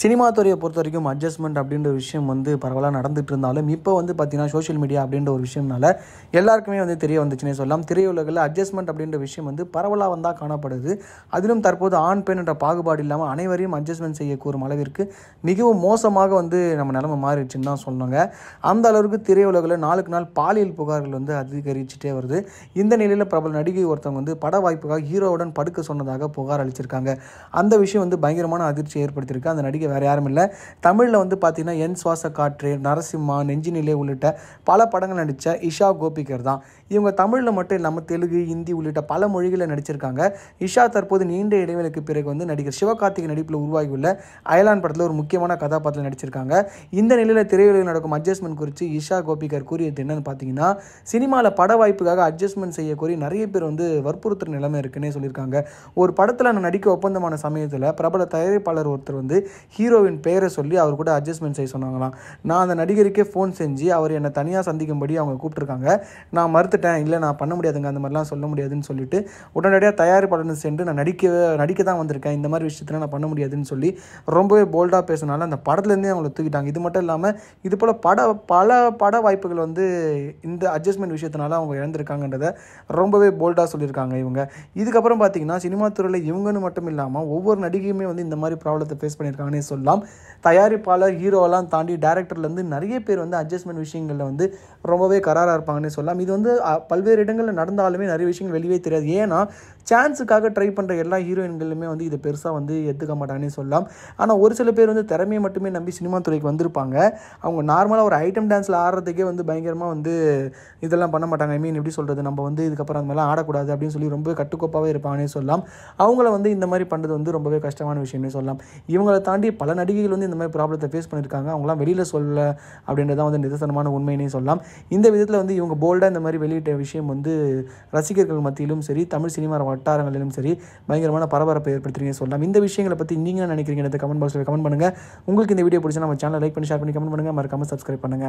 cinema துறையை பொறுத்த வரைக்கும் அட்ஜஸ்ட்மெண்ட் அப்படின்ற விஷயம் வந்து பரவலாக நடந்துட்டு இருந்தாலும் இப்போ வந்து பார்த்தீங்கன்னா சோஷியல் மீடியா அப்படின்ற ஒரு விஷயம்னால எல்லாருக்குமே வந்து தெரிய வந்துச்சுன்னே சொல்லலாம் திரையுலகில் அட்ஜஸ்ட்மெண்ட் அப்படின்ற விஷயம் வந்து பரவலாக வந்தால் காணப்படுது அதிலும் தற்போது ஆண் பெண் என்ற பாகுபாடு இல்லாமல் அனைவரையும் அட்ஜஸ்ட்மெண்ட் கூறும் அளவிற்கு மிகவும் மோசமாக வந்து நம்ம நிலமை மாறிடுச்சுன்னு தான் சொன்னாங்க அந்த அளவுக்கு திரையுலகில் நாளுக்கு நாள் பாலியல் புகார்கள் வந்து அதிகரிச்சுட்டே வருது இந்த நிலையில் பிரபல நடிகை ஒருத்தவங்க வந்து பட வாய்ப்புக்காக ஹீரோவுடன் படுக்க சொன்னதாக புகார் அளிச்சிருக்காங்க அந்த விஷயம் வந்து பயங்கரமான அதிர்ச்சி ஏற்படுத்தியிருக்கு அந்த நடிகை தவிர்க்க வேறு யாரும் இல்லை தமிழில் வந்து பார்த்திங்கன்னா என் சுவாச காற்று நரசிம்மா நெஞ்சினிலே உள்ளிட்ட பல படங்கள் நடித்த இஷா கோபிகர் தான் இவங்க தமிழில் மட்டும் இல்லாமல் தெலுங்கு ஹிந்தி உள்ளிட்ட பல மொழிகளில் நடிச்சிருக்காங்க இஷா தற்போது நீண்ட இடைவெளிக்கு பிறகு வந்து நடிகர் சிவகார்த்திகை நடிப்பில் உருவாகியுள்ள அயலான் படத்தில் ஒரு முக்கியமான கதாபாத்திரம் நடிச்சிருக்காங்க இந்த நிலையில் திரையுலகில் நடக்கும் அட்ஜஸ்ட்மெண்ட் குறித்து இஷா கோபிகர் கூறியது என்னன்னு பார்த்தீங்கன்னா சினிமாவில் பட வாய்ப்புக்காக அட்ஜஸ்ட்மெண்ட் செய்ய கோரி நிறைய பேர் வந்து வற்புறுத்துற நிலைமை இருக்குன்னே சொல்லியிருக்காங்க ஒரு படத்தில் நான் நடிக்க ஒப்பந்தமான சமயத்தில் பிரபல தயாரிப்பாளர் ஒருத்தர் வந்து ஹீரோவின் பெயரை சொல்லி அவர் கூட அட்ஜஸ்ட்மெண்ட் செய்ய சொன்னாங்களாம் நான் அந்த நடிகருக்கே ஃபோன் செஞ்சு அவர் என்னை தனியாக சந்திக்கும்படி அவங்க கூப்பிட்டுருக்காங்க நான் மறுத்துட்டேன் இல்லை நான் பண்ண முடியாதுங்க அந்த மாதிரிலாம் சொல்ல முடியாதுன்னு சொல்லிட்டு உடனடியாக தயாரிப்பாளர் சென்று நான் நடிக்கவே நடிக்க தான் வந்திருக்கேன் இந்த மாதிரி விஷயத்தில் நான் பண்ண முடியாதுன்னு சொல்லி ரொம்பவே போல்டாக பேசினால அந்த படத்துலேருந்தே அவங்களை தூக்கிட்டாங்க இது மட்டும் இல்லாமல் இது போல் பட பல பட வாய்ப்புகள் வந்து இந்த அட்ஜஸ்ட்மெண்ட் விஷயத்தினால அவங்க இழந்திருக்காங்கன்றதை ரொம்பவே போல்டாக சொல்லியிருக்காங்க இவங்க இதுக்கப்புறம் பார்த்தீங்கன்னா சினிமா துறையில் இவங்கன்னு மட்டும் இல்லாமல் ஒவ்வொரு நடிகையுமே வந்து இந்த மாதிரி ப்ராப்ளத்தை ஃபேஸ் பண்ணியிருக்காங்கன்னு அப்படின்னே சொல்லலாம் தயாரிப்பாளர் ஹீரோலாம் தாண்டி டேரக்டர்லேருந்து நிறைய பேர் வந்து அட்ஜஸ்ட்மெண்ட் விஷயங்களில் வந்து ரொம்பவே கராராக இருப்பாங்கன்னே சொல்லலாம் இது வந்து பல்வேறு இடங்களில் நடந்தாலுமே நிறைய விஷயங்கள் வெளியே தெரியாது ஏன்னா சான்ஸுக்காக ட்ரை பண்ணுற எல்லா ஹீரோயின்களுமே வந்து இதை பெருசாக வந்து எடுத்துக்க மாட்டாங்கன்னே சொல்லலாம் ஆனால் ஒரு சில பேர் வந்து திறமையை மட்டுமே நம்பி சினிமா துறைக்கு வந்திருப்பாங்க அவங்க நார்மலாக ஒரு ஐட்டம் டான்ஸில் ஆடுறதுக்கே வந்து பயங்கரமாக வந்து இதெல்லாம் பண்ண மாட்டாங்க ஐ மீன் எப்படி சொல்கிறது நம்ம வந்து இதுக்கப்புறம் அந்த மாதிரிலாம் ஆடக்கூடாது அப்படின்னு சொல்லி ரொம்ப கட்டுக்கோப்பாகவே இருப்பாங்கன்னே சொல்லலாம் அவங்கள வந்து இந்த மாதிரி பண்ணுறது வந்து ரொம்பவே கஷ்டமான விஷயம்னு சொல்லலாம் இவங்களை தாண்டி பல நடிகைகள் வந்து இந்த மாதிரி ப்ராப்ளத்தை ஃபேஸ் பண்ணியிருக்காங்க அவங்களாம் வெளியில் சொல்ல அப்படின்றத வந்து நிதர்சனமான உண்மையினே சொல்லலாம் இந்த விதத்தில் வந்து இவங்க போல்டாக இந்த மாதிரி வெளியிட்ட விஷயம் வந்து ரசிகர்கள் மத்தியிலும் சரி தமிழ் சினிமா வட்டாரங்களிலும் சரி பயங்கரமான பரபரப்பை ஏற்படுத்துறீங்க சொல்லலாம் இந்த விஷயங்களை பற்றி நீங்கள் நினைக்கிறீங்க எனக்கு கமெண்ட் பாக்ஸில் கமெண்ட் பண்ணுங்கள் உங்களுக்கு இந்த வீடியோ பிடிச்சா நம்ம சேனல் லைக் பண்ணி ஷேர் பண்ணி கமெண்ட் பண்ணுங்கள் மறக்காமல் சப்ஸ்கிரைப் பண்ணுங்கள்